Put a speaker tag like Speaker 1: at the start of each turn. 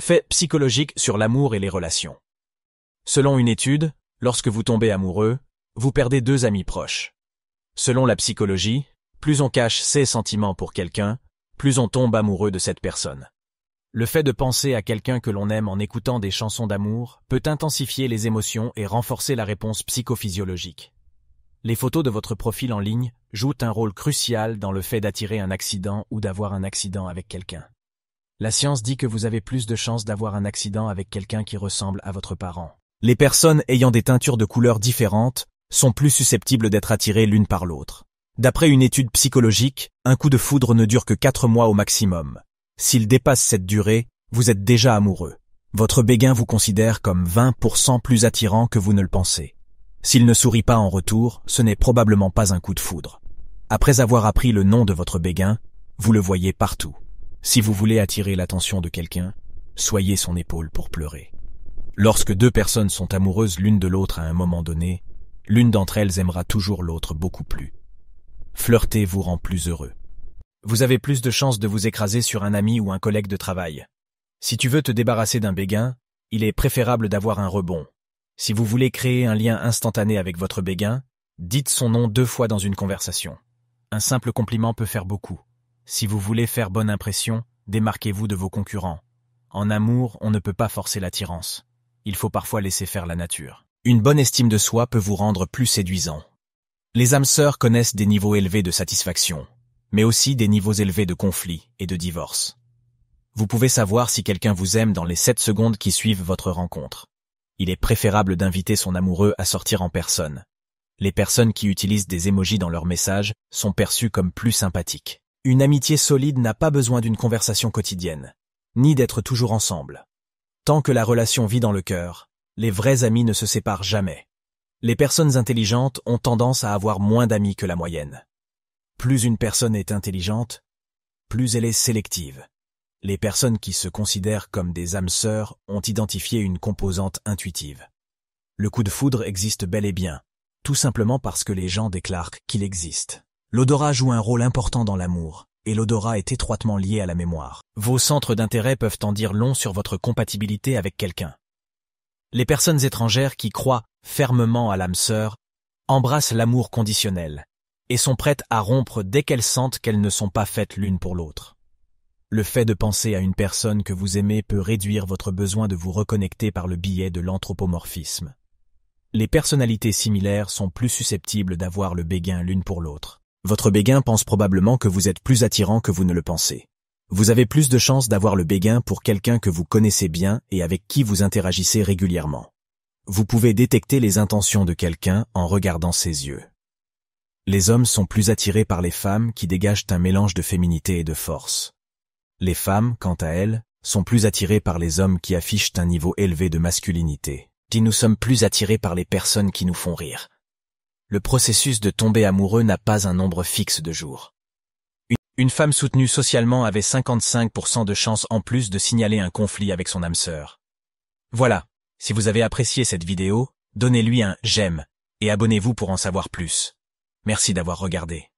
Speaker 1: Fait psychologique sur l'amour et les relations. Selon une étude, lorsque vous tombez amoureux, vous perdez deux amis proches. Selon la psychologie, plus on cache ses sentiments pour quelqu'un, plus on tombe amoureux de cette personne. Le fait de penser à quelqu'un que l'on aime en écoutant des chansons d'amour peut intensifier les émotions et renforcer la réponse psychophysiologique. Les photos de votre profil en ligne jouent un rôle crucial dans le fait d'attirer un accident ou d'avoir un accident avec quelqu'un. La science dit que vous avez plus de chances d'avoir un accident avec quelqu'un qui ressemble à votre parent. Les personnes ayant des teintures de couleurs différentes sont plus susceptibles d'être attirées l'une par l'autre. D'après une étude psychologique, un coup de foudre ne dure que 4 mois au maximum. S'il dépasse cette durée, vous êtes déjà amoureux. Votre béguin vous considère comme 20% plus attirant que vous ne le pensez. S'il ne sourit pas en retour, ce n'est probablement pas un coup de foudre. Après avoir appris le nom de votre béguin, vous le voyez partout. Si vous voulez attirer l'attention de quelqu'un, soyez son épaule pour pleurer. Lorsque deux personnes sont amoureuses l'une de l'autre à un moment donné, l'une d'entre elles aimera toujours l'autre beaucoup plus. Flirter vous rend plus heureux. Vous avez plus de chances de vous écraser sur un ami ou un collègue de travail. Si tu veux te débarrasser d'un béguin, il est préférable d'avoir un rebond. Si vous voulez créer un lien instantané avec votre béguin, dites son nom deux fois dans une conversation. Un simple compliment peut faire beaucoup. Si vous voulez faire bonne impression, démarquez-vous de vos concurrents. En amour, on ne peut pas forcer l'attirance. Il faut parfois laisser faire la nature. Une bonne estime de soi peut vous rendre plus séduisant. Les âmes sœurs connaissent des niveaux élevés de satisfaction, mais aussi des niveaux élevés de conflits et de divorce. Vous pouvez savoir si quelqu'un vous aime dans les 7 secondes qui suivent votre rencontre. Il est préférable d'inviter son amoureux à sortir en personne. Les personnes qui utilisent des émojis dans leurs messages sont perçues comme plus sympathiques. Une amitié solide n'a pas besoin d'une conversation quotidienne, ni d'être toujours ensemble. Tant que la relation vit dans le cœur, les vrais amis ne se séparent jamais. Les personnes intelligentes ont tendance à avoir moins d'amis que la moyenne. Plus une personne est intelligente, plus elle est sélective. Les personnes qui se considèrent comme des âmes sœurs ont identifié une composante intuitive. Le coup de foudre existe bel et bien, tout simplement parce que les gens déclarent qu'il existe. L'odorat joue un rôle important dans l'amour, et l'odorat est étroitement lié à la mémoire. Vos centres d'intérêt peuvent en dire long sur votre compatibilité avec quelqu'un. Les personnes étrangères qui croient fermement à l'âme sœur embrassent l'amour conditionnel et sont prêtes à rompre dès qu'elles sentent qu'elles ne sont pas faites l'une pour l'autre. Le fait de penser à une personne que vous aimez peut réduire votre besoin de vous reconnecter par le biais de l'anthropomorphisme. Les personnalités similaires sont plus susceptibles d'avoir le béguin l'une pour l'autre. Votre béguin pense probablement que vous êtes plus attirant que vous ne le pensez. Vous avez plus de chances d'avoir le béguin pour quelqu'un que vous connaissez bien et avec qui vous interagissez régulièrement. Vous pouvez détecter les intentions de quelqu'un en regardant ses yeux. Les hommes sont plus attirés par les femmes qui dégagent un mélange de féminité et de force. Les femmes, quant à elles, sont plus attirées par les hommes qui affichent un niveau élevé de masculinité. Et nous sommes plus attirés par les personnes qui nous font rire, le processus de tomber amoureux n'a pas un nombre fixe de jours. Une femme soutenue socialement avait 55% de chances en plus de signaler un conflit avec son âme sœur. Voilà, si vous avez apprécié cette vidéo, donnez-lui un « j'aime » et abonnez-vous pour en savoir plus. Merci d'avoir regardé.